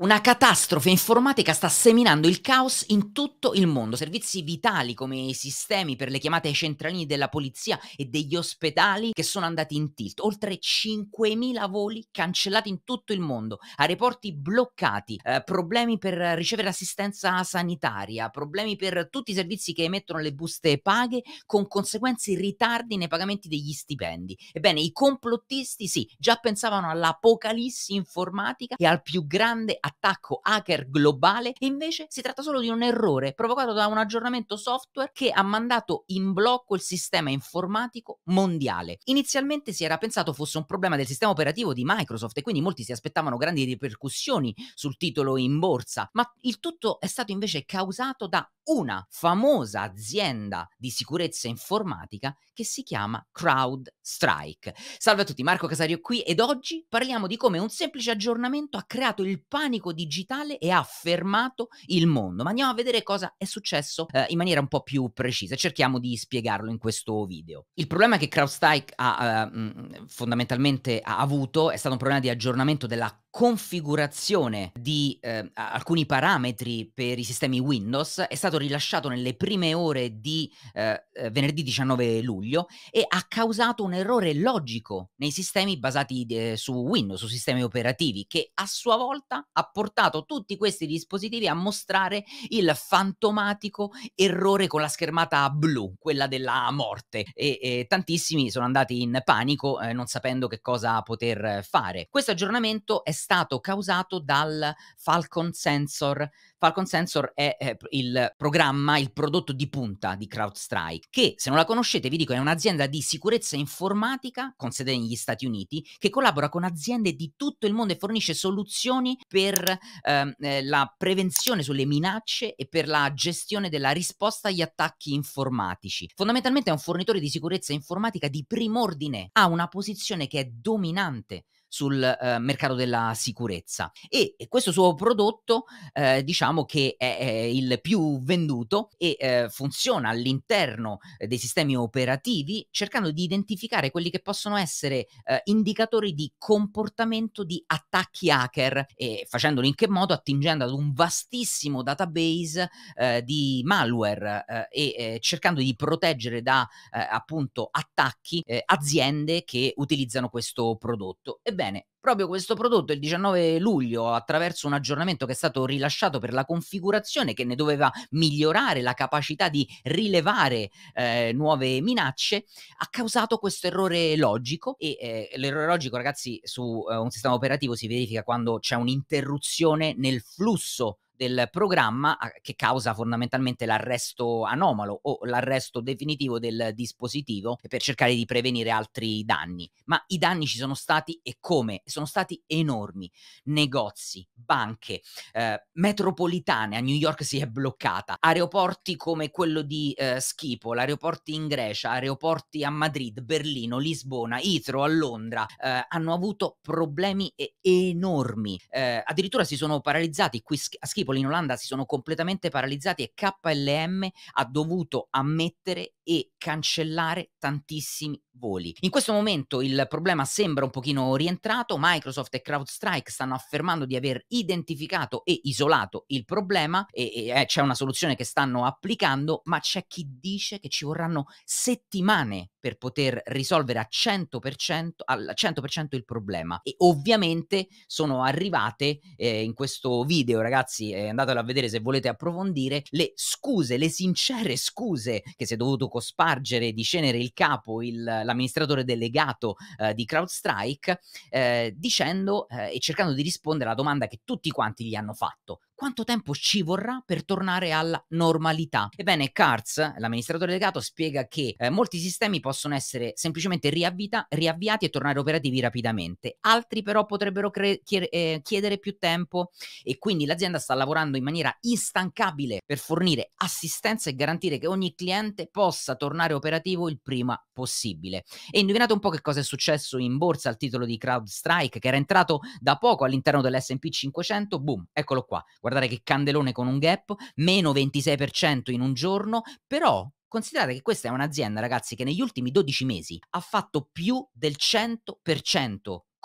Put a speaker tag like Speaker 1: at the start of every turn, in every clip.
Speaker 1: Una catastrofe informatica sta seminando il caos in tutto il mondo. Servizi vitali come i sistemi per le chiamate ai centralini della polizia e degli ospedali che sono andati in tilt. Oltre 5.000 voli cancellati in tutto il mondo, aeroporti bloccati, eh, problemi per ricevere assistenza sanitaria, problemi per tutti i servizi che emettono le buste paghe con conseguenze ritardi nei pagamenti degli stipendi. Ebbene, i complottisti sì, già pensavano all'apocalisse informatica e al più grande attacco hacker globale e invece si tratta solo di un errore provocato da un aggiornamento software che ha mandato in blocco il sistema informatico mondiale. Inizialmente si era pensato fosse un problema del sistema operativo di Microsoft e quindi molti si aspettavano grandi ripercussioni sul titolo in borsa, ma il tutto è stato invece causato da una famosa azienda di sicurezza informatica che si chiama CrowdStrike. Salve a tutti, Marco Casario qui ed oggi parliamo di come un semplice aggiornamento ha creato il panico panico digitale e ha fermato il mondo. Ma andiamo a vedere cosa è successo eh, in maniera un po' più precisa. Cerchiamo di spiegarlo in questo video. Il problema che CrowdStrike ha eh, mm, fondamentalmente ha avuto è stato un problema di aggiornamento della configurazione di eh, alcuni parametri per i sistemi Windows è stato rilasciato nelle prime ore di eh, eh venerdì 19 luglio e ha causato un errore logico nei sistemi basati eh, su Windows, su sistemi operativi, che a sua volta ha portato tutti questi dispositivi a mostrare il fantomatico errore con la schermata blu, quella della morte e, e tantissimi sono andati in panico eh, non sapendo che cosa poter fare. Questo aggiornamento è stato causato dal Falcon Sensor. Falcon Sensor è eh, il programma, il prodotto di punta di CrowdStrike, che se non la conoscete vi dico è un'azienda di sicurezza informatica con sede negli Stati Uniti che collabora con aziende di tutto il mondo e fornisce soluzioni per ehm, eh, la prevenzione sulle minacce e per la gestione della risposta agli attacchi informatici. Fondamentalmente è un fornitore di sicurezza informatica di prim'ordine, ha una posizione che è dominante sul eh, mercato della sicurezza e questo suo prodotto eh, diciamo che è, è, il più venduto e eh, funziona all'interno dei sistemi operativi cercando di identificare quelli che possono essere eh, indicatori di comportamento di attacchi hacker e facendolo in che modo attingendo ad un vastissimo database eh, di malware eh, e cercando di proteggere da appunto attacchi aziende che utilizzano questo prodotto. E Ebbene, proprio questo prodotto il 19 luglio, attraverso un aggiornamento che è stato rilasciato per la configurazione che ne doveva migliorare la capacità di rilevare eh, nuove minacce, ha causato questo errore logico e eh, l'errore logico, ragazzi, su eh, un sistema operativo si verifica quando c'è un'interruzione nel flusso del programma che causa fondamentalmente l'arresto anomalo o l'arresto definitivo del dispositivo per cercare di prevenire altri danni. Ma i danni ci sono stati e come? Sono stati enormi. Negozi, banche, eh, metropolitane, a New York si è bloccata, aeroporti come quello di eh, Schipol, aeroporti in Grecia, aeroporti a Madrid, Berlino, Lisbona, Itro, a Londra, eh, hanno avuto problemi enormi. Eh, addirittura si sono paralizzati qui a Schipol Napoli in Olanda si sono completamente paralizzati e KLM ha dovuto ammettere e cancellare tantissimi voli. In questo momento il problema sembra un pochino rientrato, Microsoft e CrowdStrike stanno affermando di aver identificato e isolato il problema e, e eh, c'è una soluzione che stanno applicando, ma c'è chi dice che ci vorranno settimane per poter risolvere a 100%, al 100% il problema e ovviamente sono arrivate eh, in questo video ragazzi eh, andatelo a vedere se volete approfondire, le scuse, le sincere scuse che si è dovuto cospargere di cenere il capo, il, l'amministratore delegato eh, di CrowdStrike, eh, dicendo eh, e cercando di rispondere alla domanda che tutti quanti gli hanno fatto, quanto tempo ci vorrà per tornare alla normalità? Ebbene, Cars, l'amministratore delegato, spiega che eh, molti sistemi possono essere semplicemente riavvita, riavviati e tornare operativi rapidamente, altri però potrebbero cre- eh, chiedere più tempo e quindi l'azienda sta lavorando in maniera instancabile per fornire assistenza e garantire che ogni cliente possa tornare operativo il prima possibile. E indovinate un po' che cosa è successo in borsa al titolo di CrowdStrike che era entrato da poco all'interno dell'SP 500, boom, eccolo qua. Guardate che candelone con un gap, meno 26% in un giorno, però Considerate che questa è un'azienda, ragazzi, che negli ultimi 12 mesi ha fatto più del 100%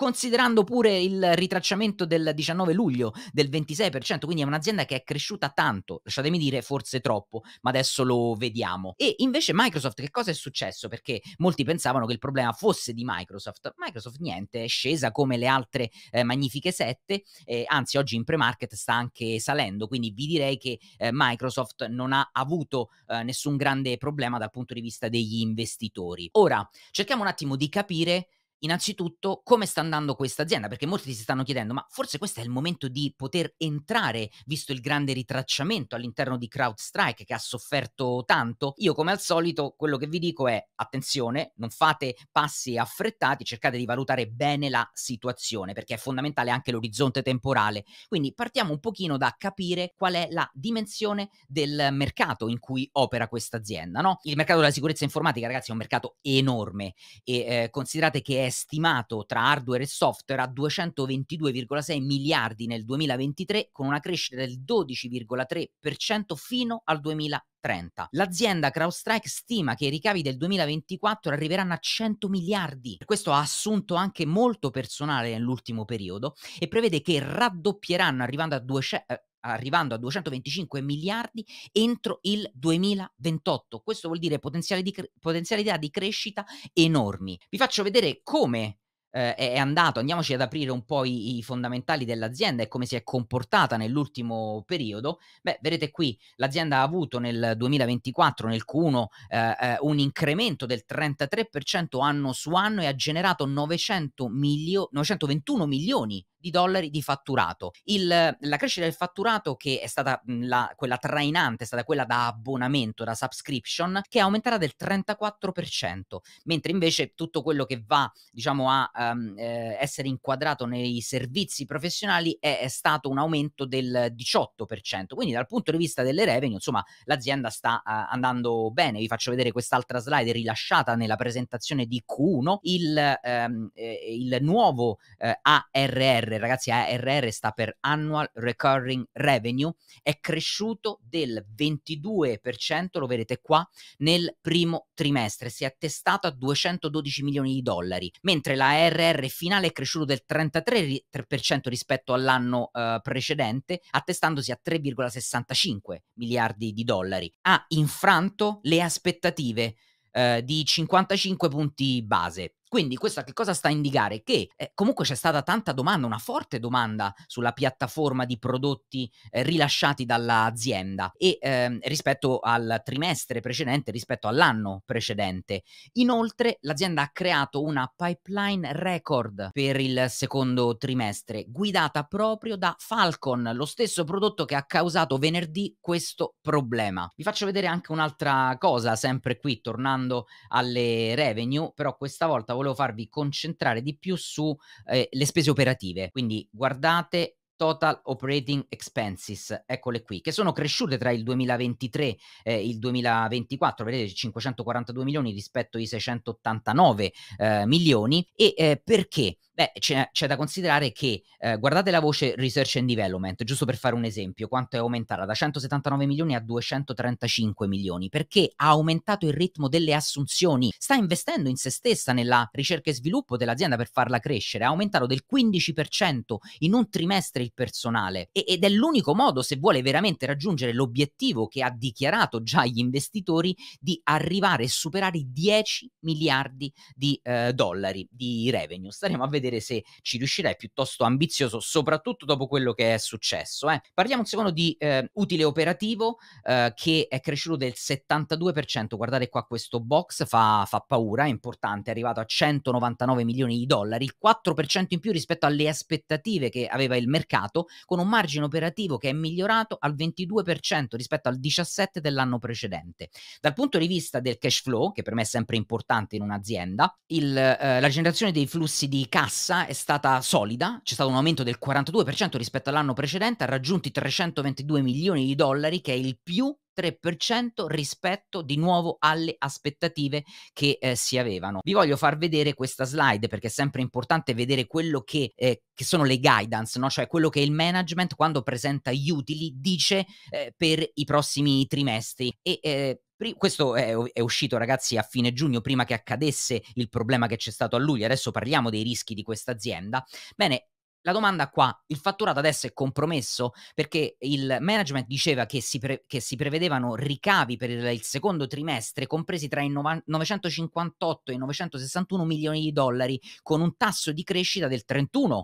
Speaker 1: considerando pure il ritracciamento del 19 luglio del 26%, quindi è un'azienda che è cresciuta tanto, lasciatemi dire forse troppo, ma adesso lo vediamo. E invece Microsoft che cosa è successo? Perché molti pensavano che il problema fosse di Microsoft. Microsoft niente, è scesa come le altre eh, magnifiche sette, eh, anzi oggi in pre-market sta anche salendo, quindi vi direi che eh, Microsoft non ha avuto eh, nessun grande problema dal punto di vista degli investitori. Ora, cerchiamo un attimo di capire innanzitutto come sta andando questa azienda, perché molti si stanno chiedendo, ma forse questo è il momento di poter entrare, visto il grande ritracciamento all'interno di CrowdStrike che ha sofferto tanto. Io come al solito quello che vi dico è attenzione, non fate passi affrettati, cercate di valutare bene la situazione, perché è fondamentale anche l'orizzonte temporale. Quindi partiamo un pochino da capire qual è la dimensione del mercato in cui opera questa azienda. No? Il mercato della sicurezza informatica, ragazzi, è un mercato enorme e eh, considerate che è stimato tra hardware e software a 222,6 miliardi nel 2023 con una crescita del 12,3% fino al 2030. L'azienda CrowdStrike stima che i ricavi del 2024 arriveranno a 100 miliardi. Per questo ha assunto anche molto personale nell'ultimo periodo e prevede che raddoppieranno arrivando a 200 arrivando a 225 miliardi entro il 2028. Questo vuol dire potenziali di, potenzialità di crescita enormi. Vi faccio vedere come eh, è andato, andiamoci ad aprire un po' i, i, fondamentali dell'azienda e come si è comportata nell'ultimo periodo. Beh, vedete qui, l'azienda ha avuto nel 2024, nel Q1, eh, eh, un incremento del 33% anno su anno e ha generato 900 milio- 921 milioni di dollari di fatturato. Il, la crescita del fatturato che è stata mhmm, la, quella trainante, è stata quella da abbonamento, da subscription, che aumenterà del 34%, mentre invece tutto quello che va diciamo, a um, eh, essere inquadrato nei servizi professionali è, è, stato un aumento del 18%. Quindi dal punto di vista delle revenue, insomma, l'azienda sta uh, andando bene. Vi faccio vedere quest'altra slide rilasciata nella presentazione di Q1, il, um, eh, il nuovo eh, ARR ARR, ragazzi, ARR eh, sta per Annual Recurring Revenue, è cresciuto del 22%, lo vedete qua, nel primo trimestre, si è attestato a 212 milioni di dollari, mentre la ARR finale è cresciuto del 33% rispetto all'anno eh, precedente, attestandosi a 3,65 miliardi di dollari. Ha infranto le aspettative eh, di 55 punti base quindi questo che cosa sta a indicare? Che eh, comunque c'è stata tanta domanda, una forte domanda sulla piattaforma di prodotti eh, rilasciati dall'azienda e ehm, rispetto al trimestre precedente, rispetto all'anno precedente. Inoltre l'azienda ha creato una pipeline record per il secondo trimestre, guidata proprio da Falcon, lo stesso prodotto che ha causato venerdì questo problema. Vi faccio vedere anche un'altra cosa, sempre qui, tornando alle revenue, però questa volta volevo volevo farvi concentrare di più sulle eh, spese operative, quindi guardate Total Operating Expenses, eccole qui, che sono cresciute tra il 2023 e il 2024, vedete 542 milioni rispetto ai 689 eh, milioni, e eh, perché? Beh, c'è, c'è da considerare che, eh, guardate la voce Research and Development, giusto per fare un esempio, quanto è aumentata da 179 milioni a 235 milioni, perché ha aumentato il ritmo delle assunzioni, sta investendo in se stessa nella ricerca e sviluppo dell'azienda per farla crescere, ha aumentato del 15% in un trimestre il personale e, ed è l'unico modo se vuole veramente raggiungere l'obiettivo che ha dichiarato già agli investitori di arrivare e superare i 10 miliardi di eh, dollari di revenue. Staremo a vedere vedere se ci riuscirai, piuttosto ambizioso, soprattutto dopo quello che è successo. Eh. Parliamo un secondo di eh, utile operativo eh, che è cresciuto del 72%, guardate qua questo box, fa, fa paura, è importante, è arrivato a 199 milioni di dollari, il 4% in più rispetto alle aspettative che aveva il mercato, con un margine operativo che è migliorato al 22% rispetto al 17% dell'anno precedente. Dal punto di vista del cash flow, che per me è sempre importante in un'azienda, il, eh, la generazione dei flussi di cassa cassa è stata solida, c'è stato un aumento del 42% rispetto all'anno precedente, ha raggiunto i 322 milioni di dollari, che è il più 3% rispetto di nuovo alle aspettative che eh, si avevano. Vi voglio far vedere questa slide perché è sempre importante vedere quello che, eh, che sono le guidance, no? cioè quello che il management quando presenta gli utili dice eh, per i prossimi trimestri e eh, questo è, è, uscito ragazzi a fine giugno prima che accadesse il problema che c'è stato a luglio, adesso parliamo dei rischi di questa azienda. Bene, la domanda qua, il fatturato adesso è compromesso perché il management diceva che si, pre- che si prevedevano ricavi per il, secondo trimestre compresi tra i no- 958 e i 961 milioni di dollari con un tasso di crescita del 31%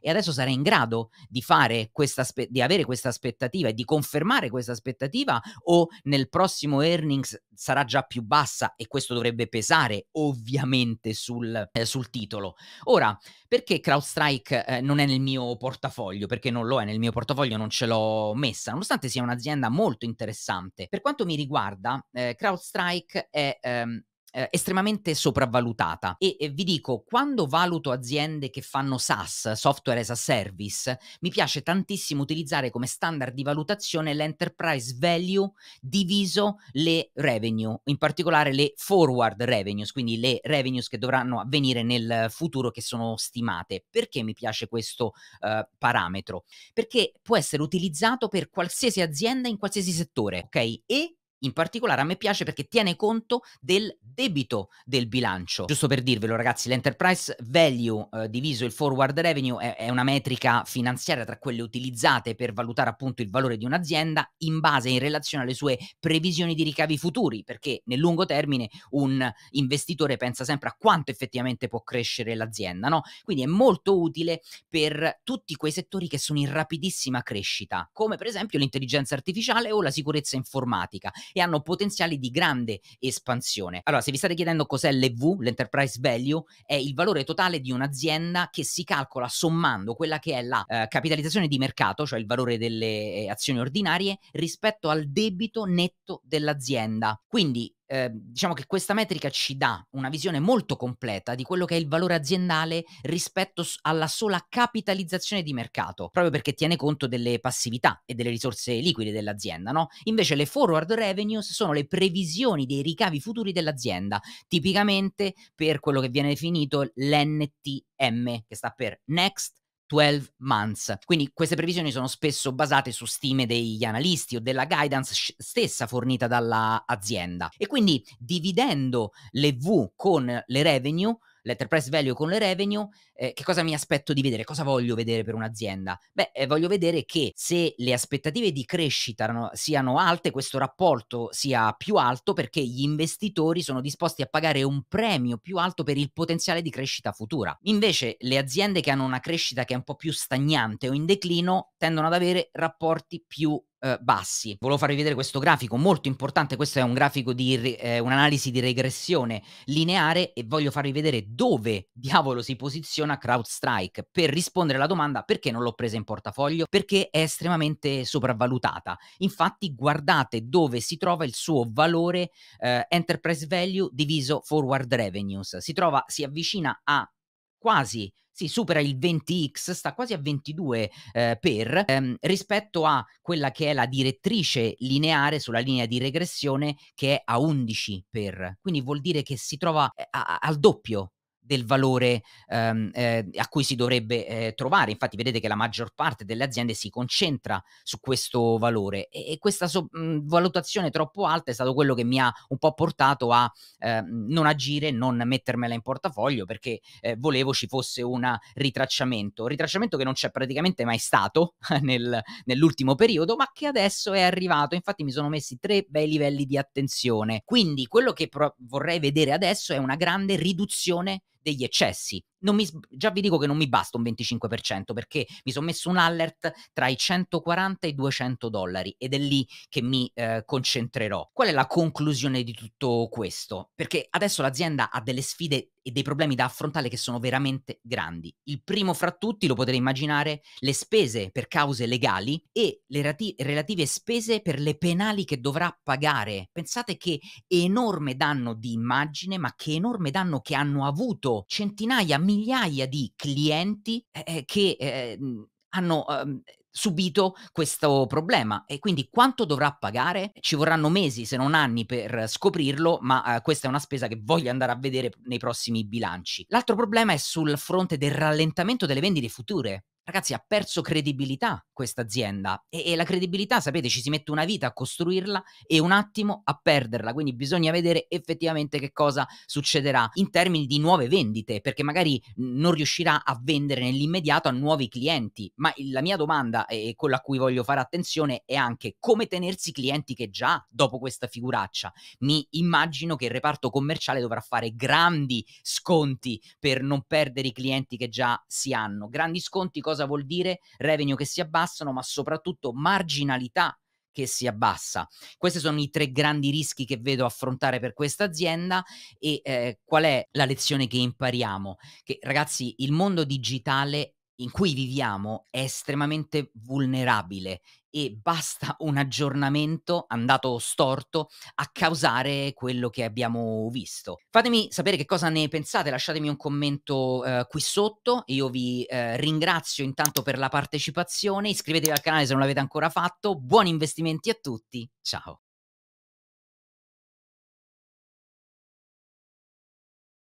Speaker 1: e adesso sarei in grado di, fare questa spe- di avere questa aspettativa e di confermare questa aspettativa o nel prossimo earnings sarà già più bassa e questo dovrebbe pesare ovviamente sul, eh, sul titolo. Ora, perché CrowdStrike eh, non è nel mio portafoglio? Perché non lo è nel mio portafoglio, non ce l'ho messa, nonostante sia un'azienda molto interessante. Per quanto mi riguarda, eh, CrowdStrike è... Ehm, eh, estremamente sopravvalutata e eh, vi dico, quando valuto aziende che fanno SaaS, software as a service, mi piace tantissimo utilizzare come standard di valutazione l'enterprise value diviso le revenue, in particolare le forward revenues, quindi le revenues che dovranno avvenire nel futuro che sono stimate. Perché mi piace questo eh, parametro? Perché può essere utilizzato per qualsiasi azienda in qualsiasi settore, ok? E in particolare a me piace perché tiene conto del debito del bilancio. Giusto per dirvelo ragazzi, l'enterprise value eh, diviso il forward revenue è, è, una metrica finanziaria tra quelle utilizzate per valutare appunto il valore di un'azienda in base in relazione alle sue previsioni di ricavi futuri, perché nel lungo termine un investitore pensa sempre a quanto effettivamente può crescere l'azienda, no? Quindi è molto utile per tutti quei settori che sono in rapidissima crescita, come per esempio l'intelligenza artificiale o la sicurezza informatica e hanno potenziali di grande espansione. Allora, se vi state chiedendo cos'è l'EV, l'enterprise value, è il valore totale di un'azienda che si calcola sommando quella che è la eh, capitalizzazione di mercato, cioè il valore delle eh, azioni ordinarie, rispetto al debito netto dell'azienda. Quindi Ehm, diciamo che questa metrica ci dà una visione molto completa di quello che è il valore aziendale rispetto alla sola capitalizzazione di mercato, proprio perché tiene conto delle passività e delle risorse liquide dell'azienda, no? Invece le forward revenues sono le previsioni dei ricavi futuri dell'azienda, tipicamente per quello che viene definito l'NTM, che sta per Next 12 months. Quindi queste previsioni sono spesso basate su stime degli analisti o della guidance stessa fornita dall'azienda. E quindi dividendo le V con le revenue l'enterprise value con le revenue, eh, che cosa mi aspetto di vedere? Cosa voglio vedere per un'azienda? Beh, eh, voglio vedere che se le aspettative di crescita no, siano alte, questo rapporto sia più alto perché gli investitori sono disposti a pagare un premio più alto per il potenziale di crescita futura. Invece le aziende che hanno una crescita che è un po' più stagnante o in declino tendono ad avere rapporti più eh, bassi. Volevo farvi vedere questo grafico molto importante, questo è un grafico di eh, un'analisi di regressione lineare e voglio farvi vedere dove diavolo si posiziona CrowdStrike per rispondere alla domanda perché non l'ho presa in portafoglio, perché è estremamente sopravvalutata. Infatti guardate dove si trova il suo valore eh, enterprise value diviso forward revenues. Si trova si avvicina a quasi sì, supera il 20x, sta quasi a 22 eh, per ehm, rispetto a quella che è la direttrice lineare sulla linea di regressione che è a 11 per. Quindi vuol dire che si trova eh, a, a, al doppio del valore ehm, eh, a cui si dovrebbe eh, trovare. Infatti vedete che la maggior parte delle aziende si concentra su questo valore e, e questa so- mh, valutazione troppo alta è stato quello che mi ha un po' portato a eh, non agire, non mettermela in portafoglio perché eh, volevo ci fosse un ritracciamento, ritracciamento che non c'è praticamente mai stato nel, nell'ultimo periodo ma che adesso è arrivato. Infatti mi sono messi tre bei livelli di attenzione. Quindi quello che pro- vorrei vedere adesso è una grande riduzione degli eccessi mi, già vi dico che non mi basta un 25% perché mi sono messo un alert tra i 140 e i 200 dollari ed è lì che mi eh, concentrerò. Qual è la conclusione di tutto questo? Perché adesso l'azienda ha delle sfide e dei problemi da affrontare che sono veramente grandi. Il primo fra tutti lo potete immaginare le spese per cause legali e le rati- relative spese per le penali che dovrà pagare. Pensate che enorme danno di immagine, ma che enorme danno che hanno avuto centinaia, migliaia migliaia di clienti eh, eh che eh, hanno eh, subito questo problema e quindi quanto dovrà pagare? Ci vorranno mesi se non anni per scoprirlo, ma eh, questa è una spesa che voglio andare a vedere nei prossimi bilanci. L'altro problema è sul fronte del rallentamento delle vendite future ragazzi, ha perso credibilità questa azienda e, e, la credibilità, sapete, ci si mette una vita a costruirla e un attimo a perderla, quindi bisogna vedere effettivamente che cosa succederà in termini di nuove vendite, perché magari non riuscirà a vendere nell'immediato a nuovi clienti, ma la mia domanda e quella a cui voglio fare attenzione è anche come tenersi clienti che già dopo questa figuraccia mi immagino che il reparto commerciale dovrà fare grandi sconti per non perdere i clienti che già si hanno, grandi sconti cosa cosa vuol dire revenue che si abbassano, ma soprattutto marginalità che si abbassa. Questi sono i tre grandi rischi che vedo affrontare per questa azienda e eh, qual è la lezione che impariamo? Che ragazzi, il mondo digitale in cui viviamo è estremamente vulnerabile e basta un aggiornamento andato storto a causare quello che abbiamo visto. Fatemi sapere che cosa ne pensate, lasciatemi un commento eh, qui sotto, io vi eh, ringrazio intanto per la partecipazione, iscrivetevi al canale se non l'avete ancora fatto, buoni investimenti a tutti, ciao!